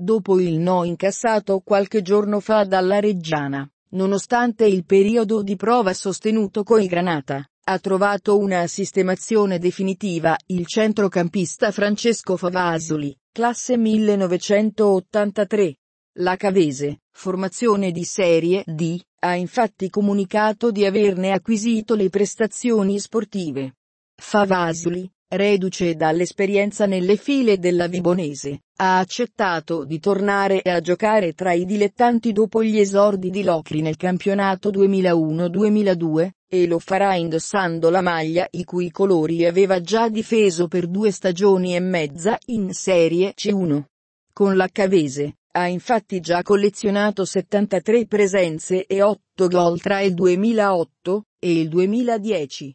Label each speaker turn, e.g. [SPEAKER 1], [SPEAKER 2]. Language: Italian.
[SPEAKER 1] dopo il no incassato qualche giorno fa dalla Reggiana, nonostante il periodo di prova sostenuto coi Granata, ha trovato una sistemazione definitiva il centrocampista Francesco Favasoli, classe 1983. La Cavese, formazione di Serie D, ha infatti comunicato di averne acquisito le prestazioni sportive. Favasoli, reduce dall'esperienza nelle file della Vibonese, ha accettato di tornare a giocare tra i dilettanti dopo gli esordi di Locri nel campionato 2001-2002, e lo farà indossando la maglia i cui colori aveva già difeso per due stagioni e mezza in Serie C1. Con la Cavese, ha infatti già collezionato 73 presenze e 8 gol tra il 2008 e il 2010.